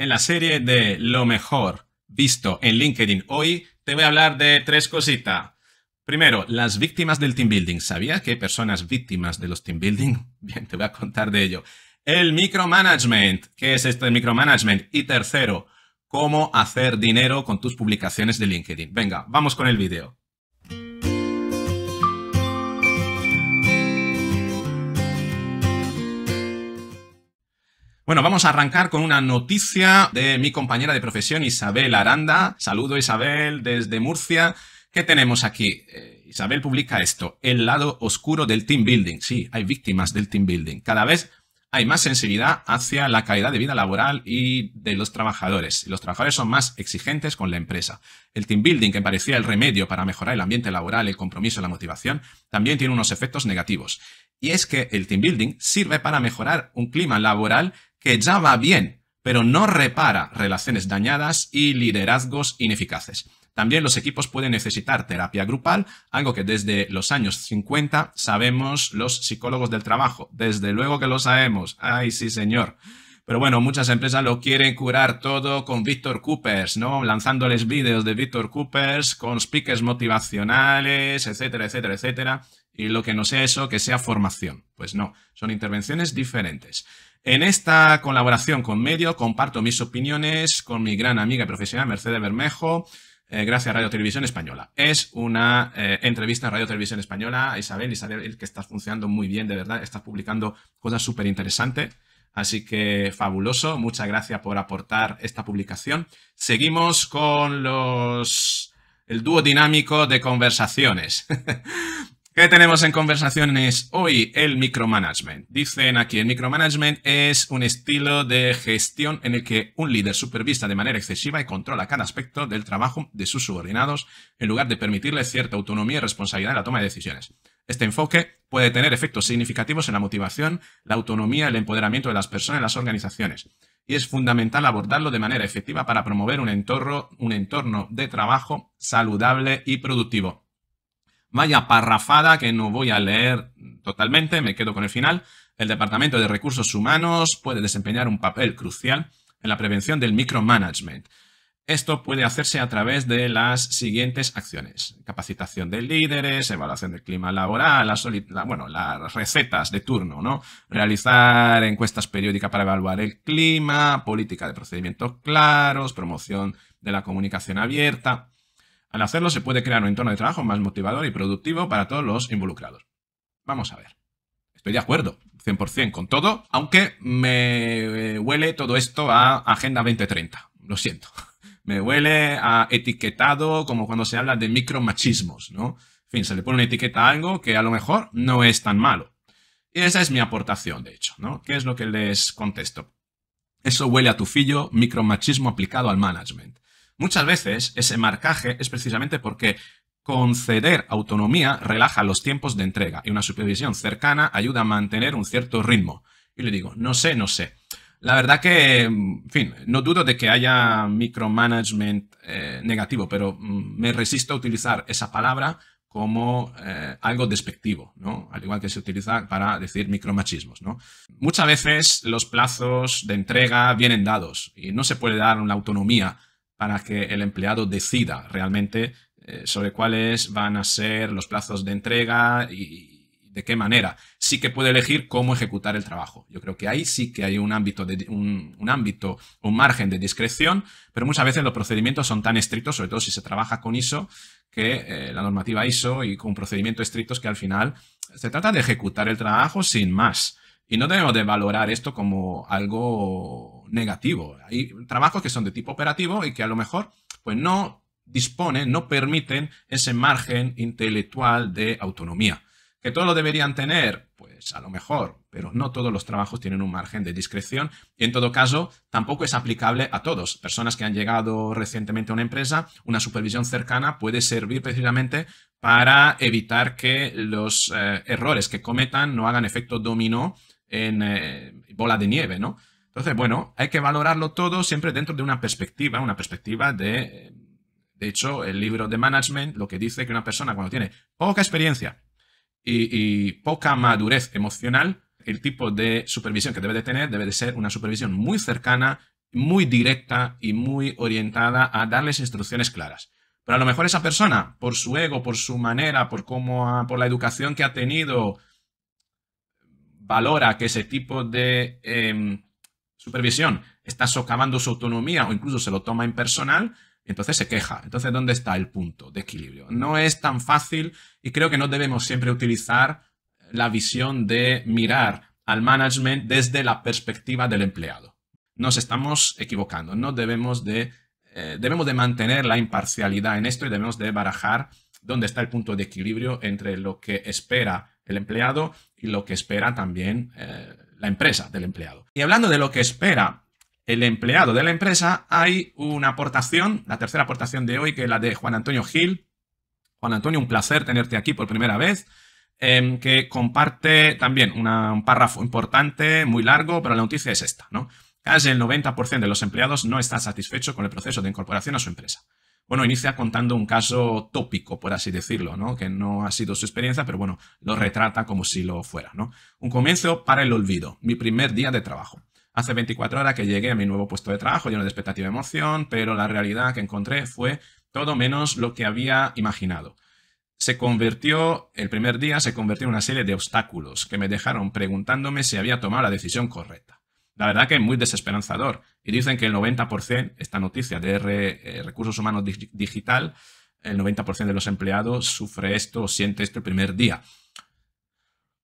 En la serie de Lo mejor visto en LinkedIn hoy, te voy a hablar de tres cositas. Primero, las víctimas del team building. ¿Sabías que hay personas víctimas de los team building? Bien, te voy a contar de ello. El micromanagement. ¿Qué es esto de micromanagement? Y tercero, cómo hacer dinero con tus publicaciones de LinkedIn. Venga, vamos con el video. Bueno, vamos a arrancar con una noticia de mi compañera de profesión Isabel Aranda. Saludo Isabel desde Murcia. ¿Qué tenemos aquí? Eh, Isabel publica esto, el lado oscuro del team building. Sí, hay víctimas del team building. Cada vez hay más sensibilidad hacia la calidad de vida laboral y de los trabajadores. Los trabajadores son más exigentes con la empresa. El team building, que parecía el remedio para mejorar el ambiente laboral, el compromiso la motivación, también tiene unos efectos negativos. Y es que el team building sirve para mejorar un clima laboral que ya va bien, pero no repara relaciones dañadas y liderazgos ineficaces. También los equipos pueden necesitar terapia grupal, algo que desde los años 50 sabemos los psicólogos del trabajo. Desde luego que lo sabemos. Ay, sí, señor. Pero bueno, muchas empresas lo quieren curar todo con Víctor Coopers, ¿no? Lanzándoles vídeos de Víctor Coopers con speakers motivacionales, etcétera, etcétera, etcétera. Y lo que no sea eso, que sea formación. Pues no, son intervenciones diferentes. En esta colaboración con Medio comparto mis opiniones con mi gran amiga y profesional Mercedes Bermejo, eh, gracias a Radio Televisión Española. Es una eh, entrevista a Radio Televisión Española. Isabel, Isabel, que estás funcionando muy bien, de verdad, está publicando cosas súper interesantes. Así que fabuloso, muchas gracias por aportar esta publicación. Seguimos con los el dúo dinámico de conversaciones. ¿Qué tenemos en conversaciones hoy? El micromanagement. Dicen aquí, el micromanagement es un estilo de gestión en el que un líder supervisa de manera excesiva y controla cada aspecto del trabajo de sus subordinados en lugar de permitirles cierta autonomía y responsabilidad en la toma de decisiones. Este enfoque puede tener efectos significativos en la motivación, la autonomía el empoderamiento de las personas y las organizaciones. Y es fundamental abordarlo de manera efectiva para promover un entorno, un entorno de trabajo saludable y productivo. Vaya parrafada que no voy a leer totalmente, me quedo con el final. El Departamento de Recursos Humanos puede desempeñar un papel crucial en la prevención del micromanagement. Esto puede hacerse a través de las siguientes acciones. Capacitación de líderes, evaluación del clima laboral, las, bueno, las recetas de turno, ¿no? Realizar encuestas periódicas para evaluar el clima, política de procedimientos claros, promoción de la comunicación abierta. Al hacerlo se puede crear un entorno de trabajo más motivador y productivo para todos los involucrados. Vamos a ver. Estoy de acuerdo, 100% con todo, aunque me huele todo esto a Agenda 2030. Lo siento. Me huele a etiquetado como cuando se habla de micromachismos, ¿no? En fin, se le pone una etiqueta a algo que a lo mejor no es tan malo. Y esa es mi aportación, de hecho, ¿no? ¿Qué es lo que les contesto? Eso huele a tu fillo, micromachismo aplicado al management. Muchas veces ese marcaje es precisamente porque conceder autonomía relaja los tiempos de entrega y una supervisión cercana ayuda a mantener un cierto ritmo. Y le digo, no sé, no sé. La verdad que, en fin, no dudo de que haya micromanagement eh, negativo, pero mm, me resisto a utilizar esa palabra como eh, algo despectivo, ¿no? Al igual que se utiliza para decir micromachismos, ¿no? Muchas veces los plazos de entrega vienen dados y no se puede dar una autonomía para que el empleado decida realmente eh, sobre cuáles van a ser los plazos de entrega y, de qué manera. Sí que puede elegir cómo ejecutar el trabajo. Yo creo que ahí sí que hay un ámbito, de, un, ámbito, un margen de discreción, pero muchas veces los procedimientos son tan estrictos, sobre todo si se trabaja con ISO, que eh, la normativa ISO y con procedimientos estrictos que al final se trata de ejecutar el trabajo sin más. Y no debemos de valorar esto como algo negativo. Hay trabajos que son de tipo operativo y que a lo mejor pues no disponen, no permiten ese margen intelectual de autonomía. Que todos lo deberían tener, pues a lo mejor, pero no todos los trabajos tienen un margen de discreción y en todo caso tampoco es aplicable a todos. Personas que han llegado recientemente a una empresa, una supervisión cercana puede servir precisamente para evitar que los eh, errores que cometan no hagan efecto dominó en eh, bola de nieve, ¿no? Entonces, bueno, hay que valorarlo todo siempre dentro de una perspectiva, una perspectiva de... De hecho, el libro de management lo que dice que una persona cuando tiene poca experiencia y, poca madurez emocional, el tipo de supervisión que debe de tener debe de ser una supervisión muy cercana, muy directa y muy orientada a darles instrucciones claras. Pero a lo mejor esa persona, por su ego, por su manera, por cómo, por la educación que ha tenido, valora que ese tipo de em, supervisión está socavando su autonomía o incluso se lo toma en personal, entonces se queja. Entonces, ¿dónde está el punto de equilibrio? No es tan fácil y creo que no debemos siempre utilizar la visión de mirar al management desde la perspectiva del empleado. Nos estamos equivocando, no debemos de, eh, debemos de mantener la imparcialidad en esto y debemos de barajar dónde está el punto de equilibrio entre lo que espera el empleado y lo que espera también eh, la empresa del empleado. Y hablando de lo que espera el empleado de la empresa, hay una aportación, la tercera aportación de hoy, que es la de Juan Antonio Gil. Juan Antonio, un placer tenerte aquí por primera vez, em, que comparte también un párrafo importante, muy largo, pero la noticia es esta, ¿no? Casi el 90% de los empleados no está satisfecho con el proceso de incorporación a su empresa bueno, inicia contando un caso tópico, por así decirlo, ¿no? que no ha sido su experiencia, pero bueno, lo retrata como si lo fuera. ¿no? Un comienzo para el olvido, mi primer día de trabajo. Hace 24 horas que llegué a mi nuevo puesto de trabajo, lleno de expectativa y emoción, pero la realidad que encontré fue todo menos lo que había imaginado. Se convirtió, el primer día se convirtió en una serie de obstáculos que me dejaron preguntándome si había tomado la decisión correcta. La verdad que es muy desesperanzador. Y dicen que el 90%, esta noticia de eh, Recursos Humanos Digital, el 90% de los empleados sufre esto o siente esto el primer día.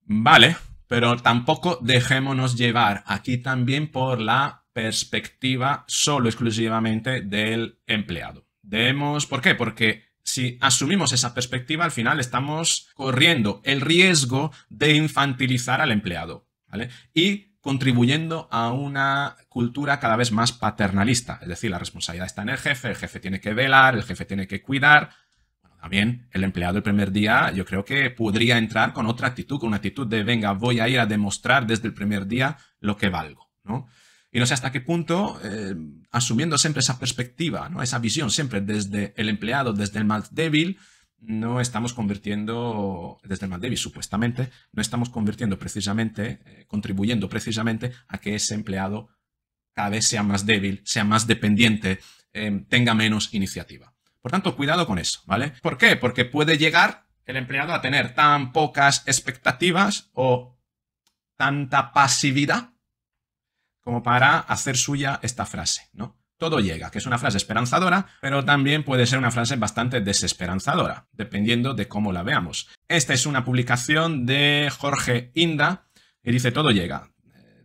Vale, pero tampoco dejémonos llevar aquí también por la perspectiva solo exclusivamente del empleado. Debemos, ¿por qué? Porque si asumimos esa perspectiva, al final estamos corriendo el riesgo de infantilizar al empleado. ¿vale? Y contribuyendo a una cultura cada vez más paternalista. Es decir, la responsabilidad está en el jefe, el jefe tiene que velar, el jefe tiene que cuidar. también el empleado el primer día yo creo que podría entrar con otra actitud, con una actitud de, venga, voy a ir a demostrar desde el primer día lo que valgo. Y no sé hasta qué punto, eh, asumiendo siempre esa perspectiva, ¿no? esa visión siempre desde el empleado, desde el más débil, no estamos convirtiendo, desde el más débil supuestamente, no estamos convirtiendo precisamente, eh, contribuyendo precisamente a que ese empleado cada vez sea más débil, sea más dependiente, em, tenga menos iniciativa. Por tanto, cuidado con eso, ¿vale? ¿Por qué? Porque puede llegar el empleado a tener tan pocas expectativas o tanta pasividad como para hacer suya esta frase, ¿no? todo llega, que es una frase esperanzadora, pero también puede ser una frase bastante desesperanzadora, dependiendo de cómo la veamos. Esta es una publicación de Jorge Inda, y dice todo llega.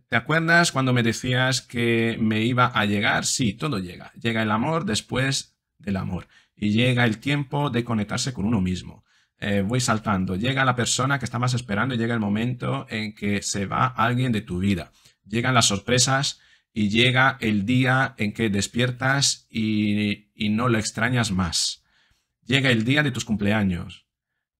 ¿Te acuerdas cuando me decías que me iba a llegar? Sí, todo llega. Llega el amor después del amor y llega el tiempo de conectarse con uno mismo. Eh, voy saltando, llega la persona que estabas esperando y llega el momento en que se va alguien de tu vida. Llegan las sorpresas, y llega el día en que despiertas y, no lo extrañas más. Llega el día de tus cumpleaños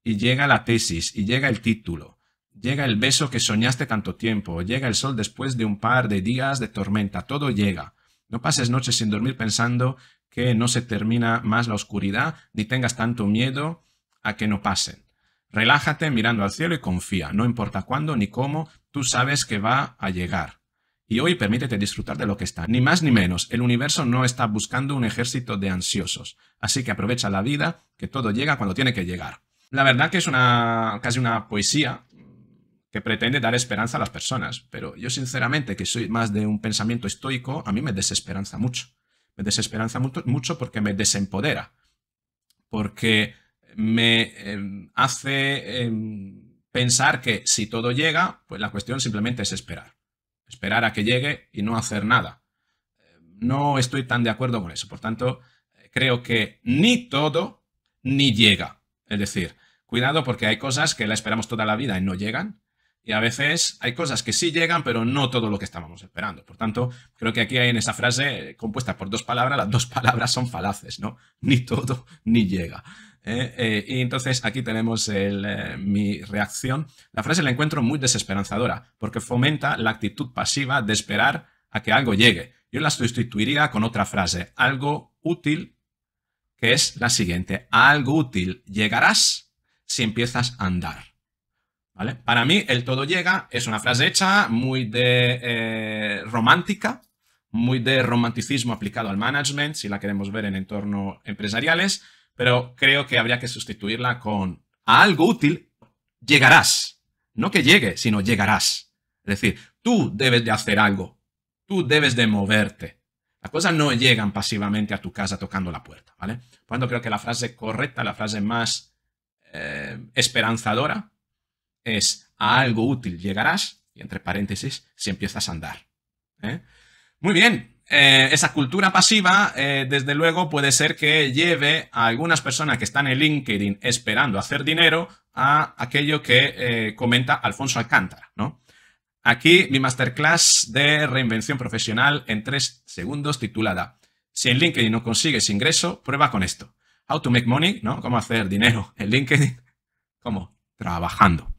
y llega la tesis y llega el título. Llega el beso que soñaste tanto tiempo, llega el sol después de un par de días de tormenta, todo llega. No pases noches sin dormir pensando que no se termina más la oscuridad, ni tengas tanto miedo a que no pasen. Relájate mirando al cielo y confía, no importa cuándo ni cómo, tú sabes que va a llegar y hoy permítete disfrutar de lo que está. Ni más ni menos, el universo no está buscando un ejército de ansiosos, así que aprovecha la vida, que todo llega cuando tiene que llegar. La verdad que es una casi una poesía que pretende dar esperanza a las personas, pero yo sinceramente, que soy más de un pensamiento estoico, a mí me desesperanza mucho. Me desesperanza mucho porque me desempodera, porque me em, hace em, pensar que si todo llega, pues la cuestión simplemente es esperar esperar a que llegue y no hacer nada. No estoy tan de acuerdo con eso. Por tanto, creo que ni todo ni llega. Es decir, cuidado porque hay cosas que la esperamos toda la vida y no llegan. Y a veces hay cosas que sí llegan, pero no todo lo que estábamos esperando. Por tanto, creo que aquí hay en esa frase compuesta por dos palabras, las dos palabras son falaces, ¿no? Ni todo ni llega. ¿eh? Eh, y entonces aquí tenemos eh, mi reacción. La frase la encuentro muy desesperanzadora porque fomenta la actitud pasiva de esperar a que algo llegue. Yo la sustituiría con otra frase, algo útil, que es la siguiente. algo útil llegarás si empiezas a andar. ¿Vale? Para mí el todo llega es una frase hecha muy de romántica, muy de romanticismo aplicado al management, si la queremos ver en entornos empresariales, pero creo que habría que sustituirla con a algo útil llegarás. No que llegue, sino llegarás. Es decir, tú debes de hacer algo, tú debes de moverte. Las cosas no llegan pasivamente a tu casa tocando la puerta, ¿vale? Cuando creo que la frase correcta, la frase más eh, esperanzadora es a algo útil llegarás, y entre paréntesis, si empiezas a andar. ¿eh? Muy bien, eh, esa cultura pasiva, eh, desde luego, puede ser que lleve a algunas personas que están en LinkedIn esperando hacer dinero a aquello que eh, comenta Alfonso Alcántara, Aquí mi masterclass de reinvención profesional en tres segundos titulada Si en LinkedIn no consigues ingreso, prueba con esto. How to make money, ¿no? Cómo hacer dinero en LinkedIn. ¿Cómo? Trabajando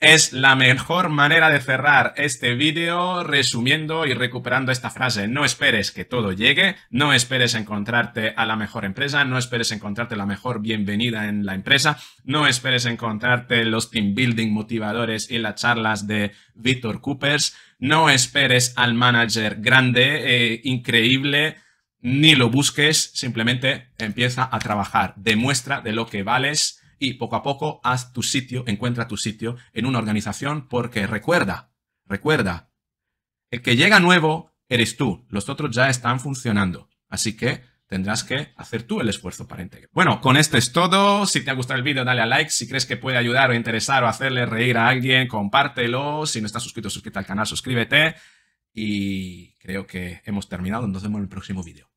es la mejor manera de cerrar este vídeo resumiendo y recuperando esta frase. No esperes que todo llegue, no esperes encontrarte a la mejor empresa, no esperes encontrarte la mejor bienvenida en la empresa, no esperes encontrarte los team building motivadores y las charlas de Víctor Coopers, no esperes al manager grande, eh, increíble, ni lo busques, simplemente empieza a trabajar, demuestra de lo que vales y poco a poco haz tu sitio, encuentra tu sitio en una organización porque recuerda, recuerda, el que llega nuevo eres tú, los otros ya están funcionando, así que tendrás que hacer tú el esfuerzo para integrar. Bueno, con esto es todo. Si te ha gustado el vídeo, dale a like. Si crees que puede ayudar o interesar o hacerle reír a alguien, compártelo. Si no estás suscrito, suscríbete al canal, suscríbete. Y creo que hemos terminado. Nos vemos en el próximo vídeo.